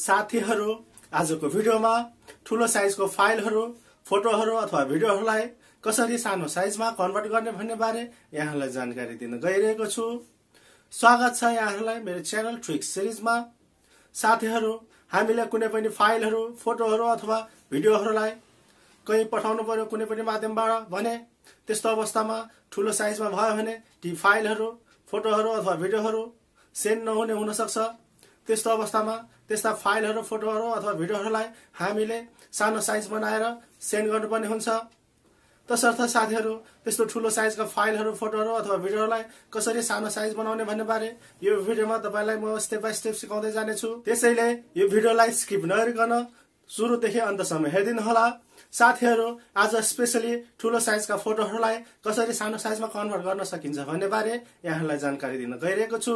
साथीहरू आजको भिडियोमा ठुलो साइजको फाइलहरू फोटोहरू अथवा भिडियोहरूलाई कसरी सानो साइजमा कन्भर्ट गर्ने भन्ने बारे यहाँहरूलाई जानकारी दिन गइरहेको छु स्वागत छ यहाँहरूलाई मेरो च्यानल ट्रिक सिरिजमा साथीहरू हामीले कुनै पनि फाइलहरू फोटोहरू अथवा भिडियोहरूलाई कहीँ पठाउनु पर्यो कुनै पनि माध्यमबाट भने त्यस्तो अवस्थामा ठुलो साइजमा भयो भने ती फाइलहरू फोटोहरू अथवा भिडियोहरू सेन्ड नहुने हुनसक्छ त्यस्तो अवस्थामा त्यस्ता फाइलहरू फोटोहरू अथवा भिडियोहरूलाई हामीले सानो साइज बनाएर सेन्ड गर्नुपर्ने हुन्छ तसर्थ साथीहरू त्यस्तो ठुलो साइजका फाइलहरू फोटोहरू अथवा भिडियोहरूलाई कसरी सानो साइज बनाउने भन्ने बारे यो भिडियोमा तपाईँलाई म स्टेप बाई स्टेप सिकाउँदै जानेछु त्यसैले यो भिडियोलाई स्किप नगरिकन सुरुदेखि अन्तसम्म हेरिदिनुहोला साथीहरू आज स्पेसली ठुलो साइजका फोटोहरूलाई कसरी सानो साइजमा कन्भर्ट गर्न सकिन्छ भन्ने बारे यहाँहरूलाई जानकारी दिन गइरहेको छु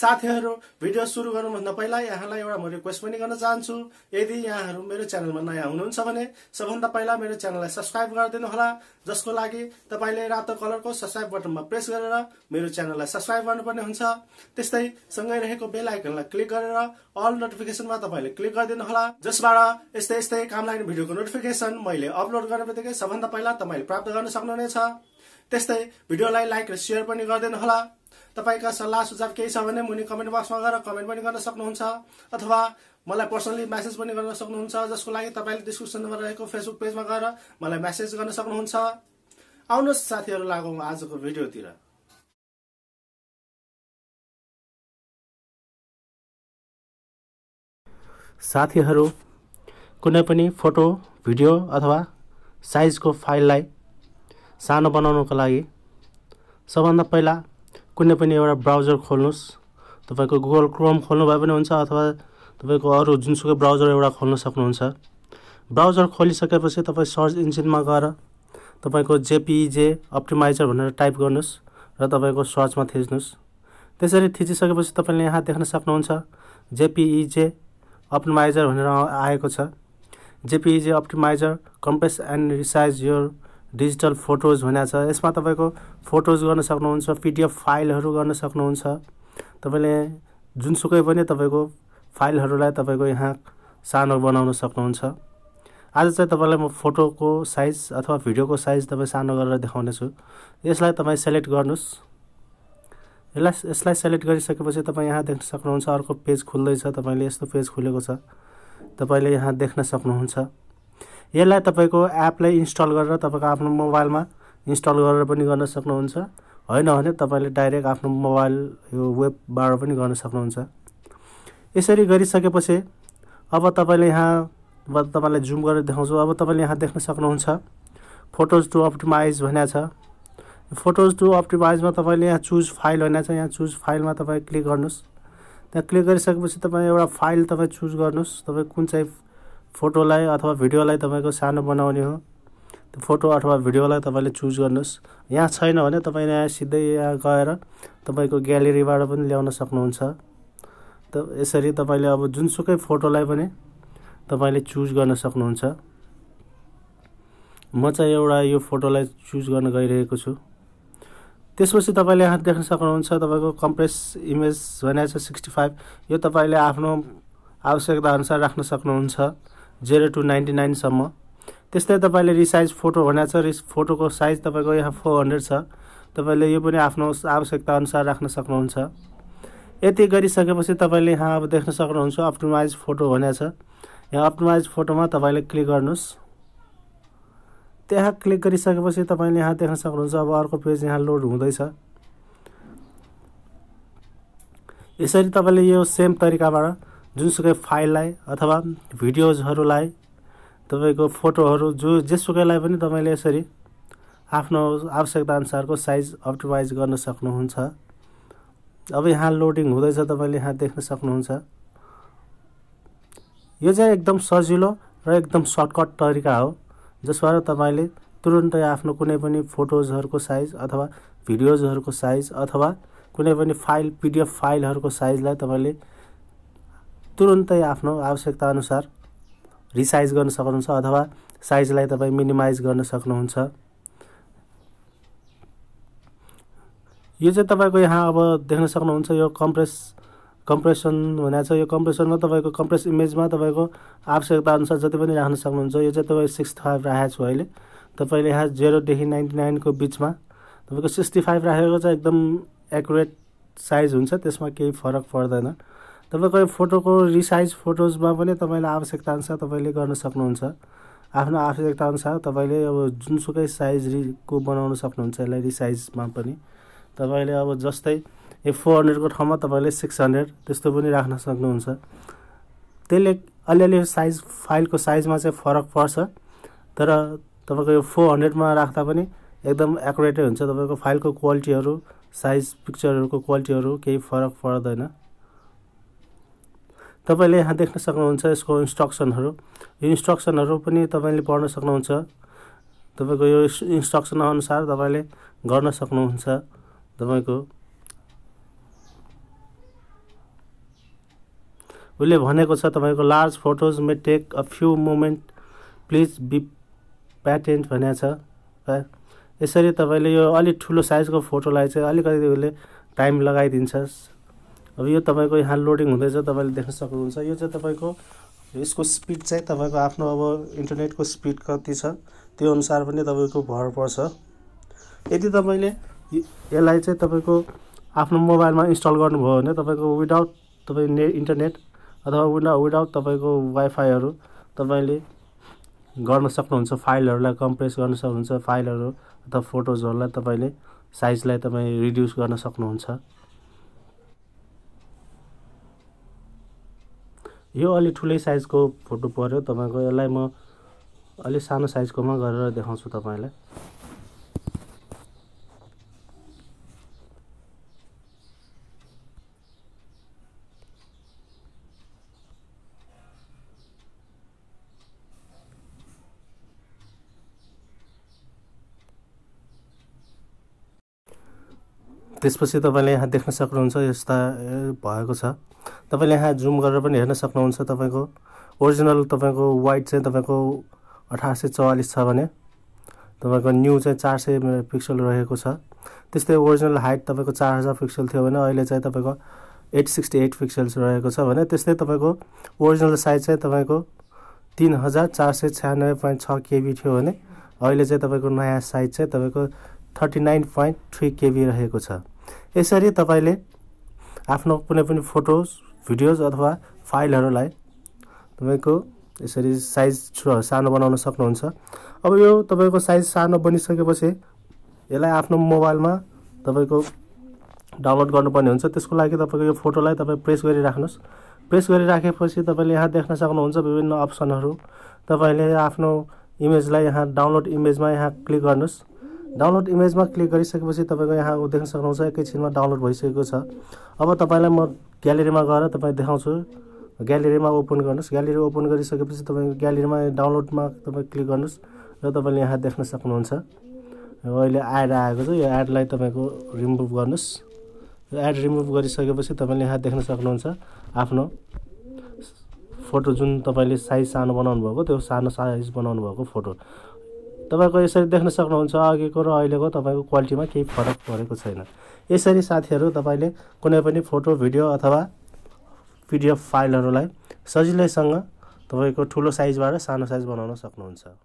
साथीहरू भिडियो सुरु गर्नुभन्दा पहिला यहाँलाई एउटा म रिक्वेस्ट पनि गर्न चाहन्छु यदि यहाँहरू मेरो च्यानलमा नयाँ हुनुहुन्छ भने सबभन्दा पहिला मेरो च्यानललाई सब्सक्राइब होला जसको लागि तपाईँले रातो कलरको सब्सक्राइब बटनमा प्रेस गरेर मेरो च्यानललाई सब्सक्राइब गर्नुपर्ने हुन्छ त्यस्तै सँगै रहेको बेल आइकनलाई क्लिक गरेर अल नोटिफिकेसनमा तपाईँले क्लिक गरिदिनु होला जसबाट यस्तै यस्तै काम लाग्ने भिडियोको नोटिफिकेसन मैले अपलोड गर्ने बित्तिकै सबभन्दा पहिला तपाईँले प्राप्त गर्न सक्नुहुनेछ त्यस्तै भिडियोलाई लाइक र सेयर पनि होला तपाईँका सल्लाह सुझाव केही छ भने मुनि कमेन्ट बक्समा गएर कमेन्ट पनि गर्न सक्नुहुन्छ अथवा मलाई पर्सनली म्यासेज पनि गर्न सक्नुहुन्छ जसको लागि तपाईँले डिस्क्रिप्सनमा रहेको फेसबुक पेजमा गएर मलाई म्यासेज गर्न सक्नुहुन्छ आउनुहोस् साथीहरू लागौँ आजको भिडियोतिर साथीहरू कुनै पनि फोटो भिडियो अथवा साइजको फाइललाई सानो बनाउनको लागि सबभन्दा पहिला कुनै पनि एउटा ब्राउजर खोल्नुहोस् तपाईँको गुगल क्रोम खोल्नु भए पनि हुन्छ अथवा तपाईँको अरू जुनसुकै ब्राउजर एउटा खोल्न सक्नुहुन्छ ब्राउजर खोलिसकेपछि तपाईँ सर्च इन्जिनमा गएर तपाईँको जेपिजे अप्टिमाइजर भनेर टाइप गर्नुहोस् र तपाईँको सर्चमा थिच्नुहोस् त्यसरी थिचिसकेपछि तपाईँले यहाँ देख्न सक्नुहुन्छ जेपिइजे अप्टिमाइजर भनेर आएको छ JPEG optimizer compress and resize your digital photos छ यसमा तपाईँको फोटोज गर्न सक्नुहुन्छ पिडिएफ फाइलहरू गर्न सक्नुहुन्छ तपाईँले जुनसुकै पनि तपाईँको फाइलहरूलाई तपाईँको यहाँ सानो बनाउन सक्नुहुन्छ आज चाहिँ तपाईँलाई म फोटोको साइज अथवा भिडियोको साइज तपाईँ सानो गरेर देखाउनेछु यसलाई तपाईँ सेलेक्ट गर्नुहोस् यसलाई यसलाई सेलेक्ट गरिसकेपछि तपाईँ यहाँ देख्न सक्नुहुन्छ अर्को पेज खुल्दैछ तपाईँले यस्तो पेज खुलेको छ तपाईँले यहाँ देख्न सक्नुहुन्छ यसलाई तपाईँको एपलाई इन्स्टल गरेर तपाईँको आफ्नो मोबाइलमा इन्स्टल गरेर पनि गर्न सक्नुहुन्छ होइन भने तपाईँले डाइरेक्ट आफ्नो मोबाइल यो वेबबाट पनि गर्न सक्नुहुन्छ यसरी गरिसकेपछि अब तपाईँले यहाँ अब तपाईँलाई जुम गरेर देखाउँछु अब तपाईँले यहाँ देख्न सक्नुहुन्छ फोटोज टु अप्टिमाइज भनेको छ फोटोज टु अप्टिमाइजमा तपाईँले यहाँ चुज फाइल भनेको छ यहाँ चुज फाइलमा तपाईँ क्लिक गर्नुहोस् त्यहाँ क्लिक गरिसकेपछि तपाईँ एउटा फाइल तपाईँ चुज गर्नुहोस् तपाईँ कुन चाहिँ फोटोलाई अथवा भिडियोलाई तपाईँको सानो बनाउने हो त्यो फोटो अथवा भिडियोलाई तपाईँले चुज गर्नुहोस् यहाँ छैन भने तपाईँ यहाँ सिधै यहाँ गएर तपाईँको ग्यालेरीबाट पनि ल्याउन सक्नुहुन्छ त यसरी तपाईँले अब जुनसुकै फोटोलाई पनि तपाईँले चुज गर्न सक्नुहुन्छ म चाहिँ एउटा यो फोटोलाई चुज गर्न गइरहेको छु त्यसपछि तपाईँले यहाँ देख्न सक्नुहुन्छ तपाईँको कम्प्रेस इमेज भनिएको छ सिक्सटी फाइभ यो तपाईँले आफ्नो आवश्यकताअनुसार राख्न सक्नुहुन्छ जेरो टू नाइन्टी नाइनसम्म त्यस्तै तपाईँले रिसाइज फोटो भनेको छ रिस फोटोको साइज तपाईँको यहाँ फोर हन्ड्रेड छ तपाईँले यो पनि आफ्नो आवश्यकता अनुसार राख्न सक्नुहुन्छ यति गरिसकेपछि तपाईँले यहाँ अब देख्न सक्नुहुन्छ अप्टोमाइज फोटो भनेको छ यहाँ अप्टोमाइज फोटोमा तपाईँले क्लिक गर्नुहोस् त्यहाँ क्लिक गरिसकेपछि तपाईँले यहाँ देख्न सक्नुहुन्छ अब अर्को पेज यहाँ लोड हुँदैछ यसरी तपाईँले यो सेम तरिकाबाट जुनसुकै फाइललाई अथवा भिडियोजहरूलाई तपाईँको फोटोहरू जो जेसुकैलाई पनि तपाईँले यसरी आफ्नो आवश्यकता अनुसारको साइज अप्टिमाइज गर्न सक्नुहुन्छ अब यहाँ लोडिङ हुँदैछ तपाईँले यहाँ देख्न सक्नुहुन्छ यो चाहिँ एकदम सजिलो र एकदम सर्टकट तरिका हो जसबाट तपाईँले तुरुन्तै आफ्नो कुनै पनि फोटोजहरूको साइज अथवा भिडियोजहरूको साइज अथवा कुनै पनि फाइल पिडिएफ फाइलहरूको साइजलाई तपाईँले तुरुन्तै आफ्नो आवश्यकता अनुसार रिसाइज गर्न सक्नुहुन्छ अथवा साइजलाई तपाईँ मिनिमाइज गर्न सक्नुहुन्छ यो चाहिँ तपाईँको यहाँ अब देख्न सक्नुहुन्छ यो कम्प्रेस कम्प्रेसन भनेको छ यो कम्प्रेसनमा तपाईँको कम्प्रेस इमेजमा तपाईँको आवश्यकताअनुसार जति पनि राख्न सक्नुहुन्छ यो चाहिँ तपाईँ सिक्सटी फाइभ राखेको छु अहिले तपाईँले यहाँ जेरोदेखि नाइन्टी नाइनको बिचमा तपाईँको सिक्सटी फाइभ राखेको चाहिँ एकदम एकुरेट साइज हुन्छ त्यसमा केही फरक पर्दैन तपाईँको यो फोटोको रिसाइज फोटोजमा पनि तपाईँलाई अनुसार तपाईँले गर्न सक्नुहुन्छ आफ्नो आवश्यकता अनुसार तपाईँले अब जुनसुकै साइज रिको बनाउन सक्नुहुन्छ यसलाई रिसाइजमा पनि तपाईँले अब जस्तै ए फोर हन्ड्रेडको ठाउँमा तपाईँले सिक्स हन्ड्रेड त्यस्तो पनि राख्न सक्नुहुन्छ त्यसले अलिअलि साइज फाइलको साइजमा चाहिँ फरक पर्छ तर तपाईँको यो फोर हन्ड्रेडमा राख्दा पनि एकदम एकुरेटै हुन्छ तपाईँको फाइलको क्वालिटीहरू साइज पिक्चरहरूको क्वालिटीहरू केही फरक पर्दैन तपाईँले यहाँ देख्न सक्नुहुन्छ यसको इन्स्ट्रक्सनहरू यो इन्स्ट्रक्सनहरू पनि तपाईँले पढ्न सक्नुहुन्छ तपाईँको यो इन्स्ट्रक्सन अनुसार तपाईँले गर्न सक्नुहुन्छ तपाईँको उसले भनेको छ तपाईँको large photos may take a few moment please be patient भनेको छ यसरी तपाईँले यो अलिक ठुलो साइजको फोटोलाई चाहिँ अलिकति उसले टाइम लगाइदिन्छ अब यो तपाईँको यहाँ लोडिङ हुँदैछ तपाईँले देख्न सक्नुहुन्छ यो चाहिँ तपाईँको यसको स्पिड चाहिँ तपाईँको आफ्नो अब इन्टरनेटको स्पिड कति छ त्यो अनुसार पनि तपाईँको भर पर्छ यदि तपाईँले यसलाई चाहिँ तपाईँको आफ्नो मोबाइलमा इन्स्टल गर्नुभयो भने तपाईँको विदाउट तपाईँ ने इन्टरनेट अथवा विदा विदाउट तपाईँको वाइफाईहरू तपाईँले गर्न सक्नुहुन्छ फाइलहरूलाई कम्प्रेस गर्न सक्नुहुन्छ फाइलहरू अथवा फोटोजहरूलाई तपाईँले साइजलाई तपाईँ रिड्युस गर्न सक्नुहुन्छ यो अलि ठुलै साइजको फोटो पऱ्यो तपाईँको यसलाई म अलिक सानो साइजकोमा गरेर देखाउँछु तपाईँलाई त्यसपछि तपाईँले यहाँ देख्न सक्नुहुन्छ यस्ता भएको छ तपाईँले यहाँ जुम गरेर पनि हेर्न सक्नुहुन्छ तपाईँको ओरिजिनल तपाईँको वाइट चाहिँ तपाईँको अठार सय चौवालिस छ भने तपाईँको न्यू चाहिँ चार सय पिक्सल रहेको छ त्यस्तै ओरिजिनल हाइट तपाईँको चार हजार पिक्सल थियो भने अहिले चाहिँ तपाईँको एट सिक्सटी एट पिक्सल्स रहेको छ भने त्यस्तै तपाईँको ओरिजिनल साइज चाहिँ तपाईँको तिन हजार चार सय छ्यानब्बे पोइन्ट छ केबी थियो भने अहिले चाहिँ तपाईँको नयाँ साइज चाहिँ तपाईँको thirty nine point three KB रहेको छ यसरी तपाईँले आफ्नो कुनै पनि फोटोज भिडियोज अथवा फाइलहरूलाई तपाईँको यसरी साइज सानो बनाउन सक्नुहुन्छ अब यो तपाईँको साइज सानो बनिसकेपछि यसलाई आफ्नो मोबाइलमा तपाईँको डाउनलोड गर्नुपर्ने हुन्छ त्यसको लागि तपाईँको यो फोटोलाई तपाईँ प्रेस गरिराख्नुहोस् प्रेस गरिराखेपछि तपाईँले यहाँ देख्न सक्नुहुन्छ विभिन्न अप्सनहरू तपाईँले आफ्नो इमेजलाई यहाँ डाउनलोड इमेजमा यहाँ क्लिक गर्नुहोस् डाउनलोड इमेजमा क्लिक गरिसकेपछि तपाईँको यहाँ देख्न सक्नुहुन्छ एकैछिनमा डाउनलोड भइसकेको छ अब तपाईँलाई म ग्यालेरीमा गएर तपाईँ देखाउँछु ग्यालेरीमा ओपन गर्नुहोस् ग्यालेरी ओपन गरिसकेपछि तपाईँ ग्यालेरीमा डाउनलोडमा तपाईँ क्लिक गर्नुहोस् र तपाईँले यहाँ देख्न सक्नुहुन्छ अहिले एड आएको छ यो एडलाई तपाईँको रिमुभ गर्नुहोस् यो एड रिमुभ गरिसकेपछि तपाईँले यहाँ देख्न सक्नुहुन्छ आफ्नो फोटो जुन तपाईँले साइज सानो बनाउनु भएको त्यो सानो साइज बनाउनु भएको फोटो तपाईँको यसरी देख्न सक्नुहुन्छ अघिको र अहिलेको तपाईँको क्वालिटीमा केही फरक परेको छैन यसरी साथीहरू तपाईँले कुनै पनि फोटो भिडियो अथवा पिडिएफ फाइलहरूलाई सजिलैसँग तपाईँको ठुलो साइजबाट सानो साइज बनाउन सक्नुहुन्छ